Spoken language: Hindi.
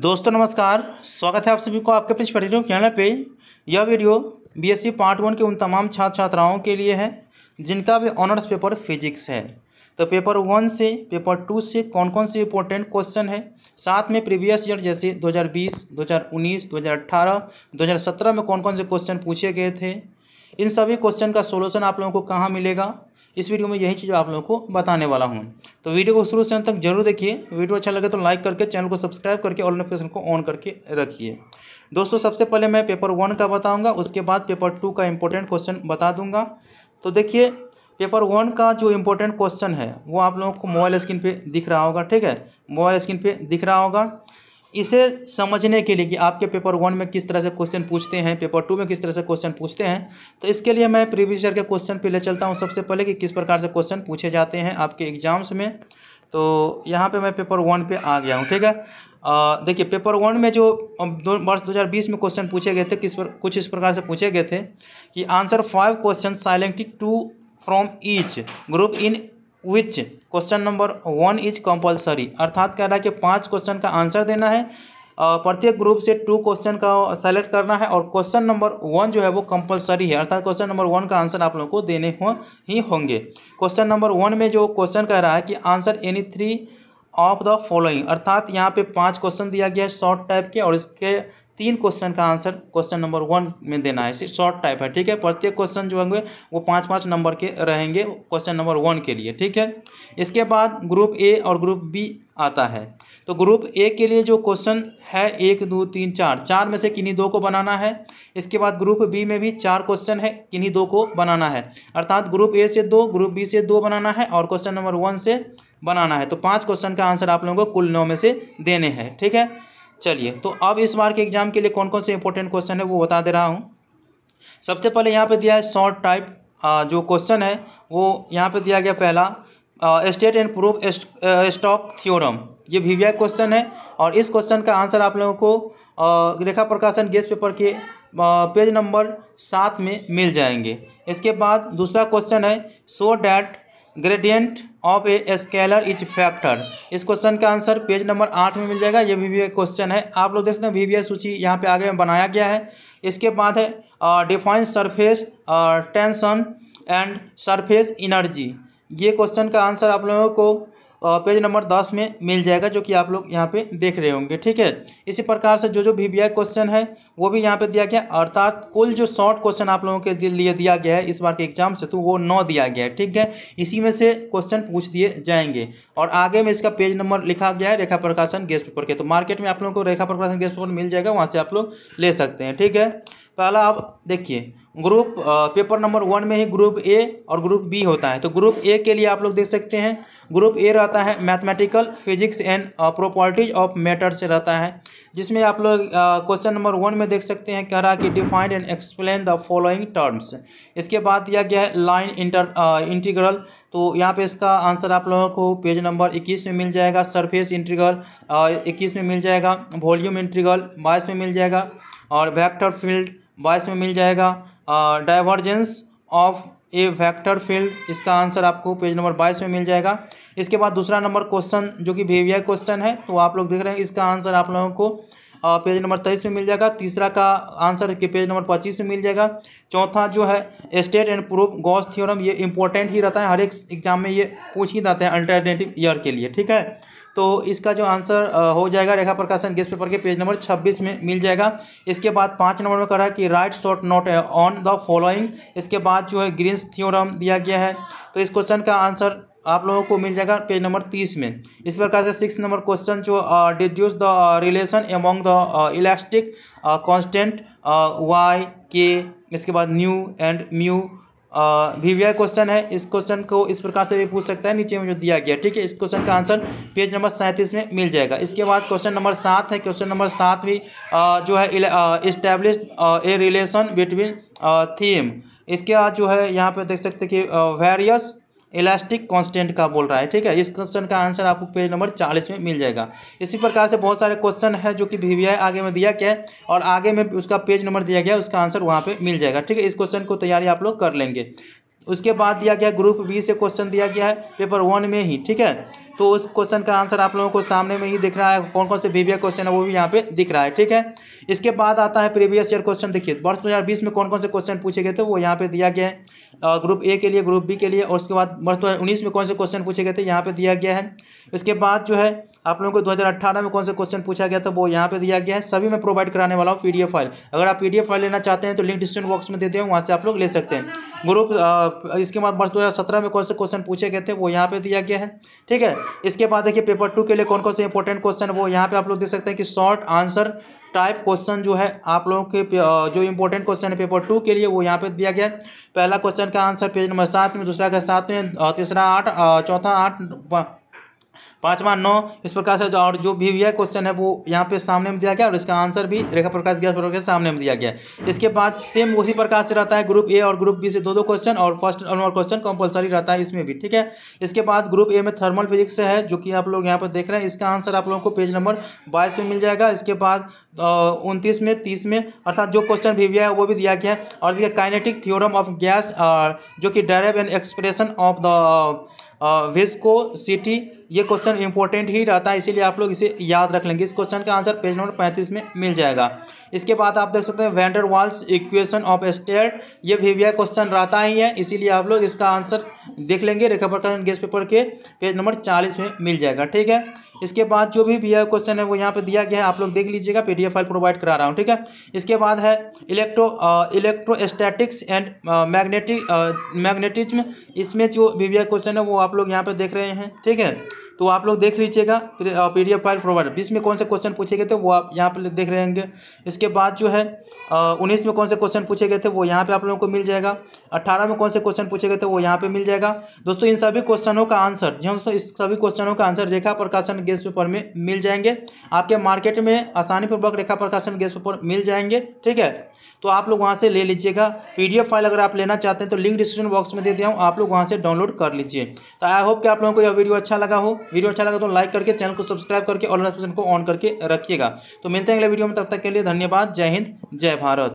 दोस्तों नमस्कार स्वागत है आप सभी को आपके अपने परिचय चैनल पे यह वीडियो बीएससी पार्ट वन के उन तमाम छात्र छात्राओं के लिए है जिनका भी ऑनर्स पेपर फिजिक्स है तो पेपर वन से पेपर टू से कौन कौन से इंपॉर्टेंट क्वेश्चन है साथ में प्रीवियस ईयर जैसे 2020, 2019, 2018, 2017 में कौन कौन से क्वेश्चन पूछे गए थे इन सभी क्वेश्चन का सोल्यूशन आप लोगों को कहाँ मिलेगा इस वीडियो में यही चीज़ आप लोगों को बताने वाला हूँ तो वीडियो को शुरू से अंत तक जरूर देखिए वीडियो अच्छा लगे तो लाइक करके चैनल को सब्सक्राइब करके और नोटिफिकेशन को ऑन करके रखिए दोस्तों सबसे पहले मैं पेपर वन का बताऊँगा उसके बाद पेपर टू का इंपॉर्टेंट क्वेश्चन बता दूँगा तो देखिए पेपर वन का जो इम्पोर्टेंट क्वेश्चन है वो आप लोगों को मोबाइल स्क्रीन पर दिख रहा होगा ठीक है मोबाइल स्क्रीन पर दिख रहा होगा इसे समझने के लिए कि आपके पेपर वन में किस तरह से क्वेश्चन पूछते हैं पेपर टू में किस तरह से क्वेश्चन पूछते हैं तो इसके लिए मैं प्रीवियस ईयर के क्वेश्चन पे ले चलता हूँ सबसे पहले कि किस प्रकार से क्वेश्चन पूछे जाते हैं आपके एग्जाम्स में तो यहाँ पे मैं पेपर वन पे आ गया हूँ ठीक है देखिए पेपर वन में जो दो वर्ष दो में क्वेश्चन पूछे गए थे किस पर कुछ इस प्रकार से पूछे गए थे कि answer five question selecting two from each group in which question number one is compulsory अर्थात कह रहा है कि पांच क्वेश्चन का आंसर देना है प्रत्येक ग्रुप से टू क्वेश्चन का सेलेक्ट करना है और क्वेश्चन नंबर वन जो है वो कंपलसरी है अर्थात क्वेश्चन नंबर वन का आंसर आप लोगों को देने हो ही होंगे क्वेश्चन नंबर वन में जो क्वेश्चन कह रहा है कि answer any three of the following अर्थात यहाँ पे पांच क्वेश्चन दिया गया है शॉर्ट टाइप के और इसके तीन क्वेश्चन का आंसर क्वेश्चन नंबर वन में देना है शॉर्ट टाइप है ठीक है प्रत्येक क्वेश्चन जो होंगे वो पाँच पाँच नंबर के रहेंगे क्वेश्चन नंबर वन के लिए ठीक है इसके बाद ग्रुप ए और ग्रुप बी आता है तो ग्रुप ए के लिए जो क्वेश्चन है एक दो तीन चार चार में से किन्हीं दो को बनाना है इसके बाद ग्रुप बी में भी चार क्वेश्चन है किन्हीं दो को बनाना है अर्थात ग्रुप ए से दो ग्रुप बी से दो बनाना है और क्वेश्चन नंबर वन से बनाना है तो पाँच क्वेश्चन का आंसर आप लोगों को कुल नौ में से देने हैं ठीक है चलिए तो अब इस बार के एग्जाम के लिए कौन कौन से इंपॉर्टेंट क्वेश्चन है वो बता दे रहा हूँ सबसे पहले यहाँ पे दिया है शॉर्ट टाइप जो क्वेश्चन है वो यहाँ पे दिया गया पहला state and prove Stokes theorem ये वीवीआई क्वेश्चन है और इस क्वेश्चन का आंसर आप लोगों को रेखा प्रकाशन गेस्ट पेपर के पेज नंबर सात में मिल जाएंगे इसके बाद दूसरा क्वेश्चन है show that gradient of a scalar is vector इस क्वेश्चन का आंसर पेज नंबर आठ में मिल जाएगा ये वी क्वेश्चन है आप लोग देख सकते हैं वी सूची यहाँ पे आगे में बनाया गया है इसके बाद है define surface tension and surface energy ये क्वेश्चन का आंसर आप लोगों को पेज नंबर दस में मिल जाएगा जो कि आप लोग यहाँ पे देख रहे होंगे ठीक है इसी प्रकार से जो जो वी क्वेश्चन है वो भी यहाँ पे दिया गया अर्थात कुल जो शॉर्ट क्वेश्चन आप लोगों के लिए दिया गया है इस बार के एग्जाम से तो वो नौ दिया गया है ठीक है इसी में से क्वेश्चन पूछ दिए जाएंगे और आगे में इसका पेज नंबर लिखा गया है रेखा प्रकाशन गेस्ट पेपर के तो मार्केट में आप लोगों को रेखा प्रकाशन गेस्ट पेपर मिल जाएगा वहाँ से आप लोग ले सकते हैं ठीक है पहला आप देखिए ग्रुप पेपर नंबर वन में ही ग्रुप ए और ग्रुप बी होता है तो ग्रुप ए के लिए आप लोग देख सकते हैं ग्रुप ए रहता है mathematical physics and properties of matter से रहता है जिसमें आप लोग क्वेश्चन नंबर वन में देख सकते हैं कह रहा कि define and explain the following terms इसके बाद दिया गया है लाइन इंटर इंटीग्रल तो यहाँ पे इसका आंसर आप लोगों को पेज नंबर इक्कीस में मिल जाएगा सरफेस इंटीग्रल इक्कीस में मिल जाएगा वॉल्यूम इंटीग्रल बाईस में मिल जाएगा और वैक्टर फील्ड बाईस में मिल जाएगा divergence of a vector field इसका आंसर आपको पेज नंबर बाईस में मिल जाएगा इसके बाद दूसरा नंबर क्वेश्चन जो कि बिहेवियर क्वेश्चन है तो आप लोग देख रहे हैं इसका आंसर आप लोगों को पेज नंबर तेईस में मिल जाएगा तीसरा का आंसर के पेज नंबर पच्चीस में मिल जाएगा चौथा जो है state and prove Gauss theorem ये इंपॉर्टेंट ही रहता है हर एक एग्जाम में ये पूछ ही जाते हैं अल्टरनेटिव ईयर के लिए ठीक है तो इसका जो आंसर हो जाएगा रेखा प्रकाशन गेस्ट पेपर के पेज नंबर छब्बीस में मिल जाएगा इसके बाद पाँच नंबर में करा कि write short note on the following इसके बाद जो है ग्रीन्स थियोरम दिया गया है तो इस क्वेश्चन का आंसर आप लोगों को मिल जाएगा पेज नंबर तीस में इस प्रकार से सिक्स नंबर क्वेश्चन जो deduce the relation among the elastic constant Y के इसके बाद nu and mu V V I question है इस क्वेश्चन को इस प्रकार से भी पूछ सकता है नीचे में जो दिया गया ठीक है इस क्वेश्चन का आंसर पेज नंबर सैंतीस में मिल जाएगा इसके बाद क्वेश्चन नंबर सात है क्वेश्चन नंबर सात भी आ, जो है establish a relation between them इसके बाद जो है यहाँ पे देख सकते हैं कि वेरियस इलास्टिक कांस्टेंट का बोल रहा है ठीक है इस क्वेश्चन का आंसर आपको पेज नंबर चालीस में मिल जाएगा इसी प्रकार से बहुत सारे क्वेश्चन है जो कि वी आगे में दिया गया है और आगे में उसका पेज नंबर दिया गया है उसका आंसर वहाँ पर मिल जाएगा ठीक है इस क्वेश्चन को तैयारी आप लोग कर लेंगे उसके बाद दिया गया ग्रुप बी से क्वेश्चन दिया गया है पेपर वन में ही ठीक है तो उस क्वेश्चन का आंसर आप लोगों को सामने में ही दिख रहा है कौन कौन से बीबीए क्वेश्चन है वो भी यहाँ पे दिख रहा है ठीक है इसके बाद आता है प्रीवियस ईयर क्वेश्चन देखिए वर्ष दो में कौन कौन से क्वेश्चन पूछे गए थे वो यहाँ पे दिया गया है ग्रुप ए के लिए ग्रुप बी के लिए और उसके बाद वर्ष दो में कौन से क्वेश्चन पूछे गए थे यहाँ पर दिया गया है इसके बाद जो है आप लोगों को 2018 में कौन से क्वेश्चन पूछा गया था वो यहाँ पे दिया गया है सभी मैं प्रोवाइड कराने वाला हूँ पीडीएफ फाइल अगर आप पीडीएफ फाइल लेना चाहते हैं तो लिंक डिस्क्रिप्शन बॉक्स में देते हैं वहाँ से आप लोग ले सकते हैं ग्रुप इसके बाद वर्ष दो में कौन से क्वेश्चन पूछे गए थे वो यहाँ पर दिया गया है ठीक है इसके बाद देखिए पेपर टू के लिए कौन कौन से इंपॉर्टेंट क्वेश्चन वो यहाँ पर आप लोग दे सकते हैं कि शॉर्ट आंसर टाइप क्वेश्चन जो है आप लोगों के जो इंपॉर्टेंट क्वेश्चन है पेपर टू के लिए वो यहाँ पे दिया गया पहला क्वेश्चन का आंसर पेज नंबर सात में दूसरा का सात में तीसरा आठ चौथा आठ पांचवा नौ इस प्रकार से और जो भी है क्वेश्चन है वो यहाँ पे सामने में दिया गया और इसका आंसर भी रेखा प्रकाश गैस प्रकार के सामने में दिया गया इसके बाद सेम उसी प्रकार से रहता है ग्रुप ए और ग्रुप बी से दो दो क्वेश्चन और फर्स्ट और क्वेश्चन कंपलसरी रहता है इसमें भी ठीक है इसके बाद ग्रुप ए में थर्मल फिजिक्स है जो कि आप लोग यहाँ पर देख रहे हैं इसका आंसर आप लोगों को पेज नंबर बाईस में मिल जाएगा इसके बाद उनतीस में तीस में अर्थात जो क्वेश्चन भी है वो भी दिया गया है और दिया काइनेटिक थियोरम ऑफ गैस जो कि derive and expression of the viscosity ये क्वेश्चन इंपॉर्टेंट ही रहता है इसीलिए आप लोग इसे याद रख लेंगे इस क्वेश्चन का आंसर पेज नंबर पैंतीस में मिल जाएगा इसके बाद आप देख सकते हैं van der Waals equation of state ये भी वी क्वेश्चन रहता ही है इसीलिए आप लोग इसका आंसर देख लेंगे रिकवर गेस्ट पेपर के पेज नंबर चालीस में मिल जाएगा ठीक है इसके बाद जो भी वी क्वेश्चन है वो यहाँ पर दिया गया है आप लोग देख लीजिएगा पी फाइल प्रोवाइड करा रहा हूँ ठीक है इसके बाद है electro electrostatics and magnetic magnetism इसमें जो वी क्वेश्चन है वो आप लोग यहाँ पर देख रहे हैं ठीक है तो आप लोग देख लीजिएगा पी डी फाइल प्रोवाइड बीस में कौन से क्वेश्चन पूछे गए थे वो आप यहाँ पर देख रहे होंगे इसके बाद जो है उन्नीस में कौन से क्वेश्चन पूछे गए थे वो यहाँ पर आप लोगों को मिल जाएगा अट्ठारह में कौन से क्वेश्चन पूछे गए थे वो यहाँ पर मिल जाएगा दोस्तों इन सभी क्वेश्चनों का आंसर जी दोस्तों इस सभी क्वेश्चनों का आंसर रेखा प्रकाशन गैस पेपर में मिल जाएंगे आपके मार्केट में आसानी पूर्वक रेखा प्रकाशन गैस पेपर मिल जाएंगे ठीक है तो आप लोग वहाँ से ले लीजिएगा पीडीएफ फाइल अगर आप लेना चाहते हैं तो लिंक डिस्क्रिप्शन बॉक्स में दे दिया हूँ आप लोग वहाँ से डाउनलोड कर लीजिए तो आई होप कि आप लोगों को यह वीडियो अच्छा लगा हो वीडियो अच्छा लगा तो लाइक करके चैनल को सब्सक्राइब करके और नोटिफिकेशन को ऑन करके रखिएगा तो मिलते हैं अगले वीडियो में तब तक के लिए धन्यवाद जय हिंद जय भारत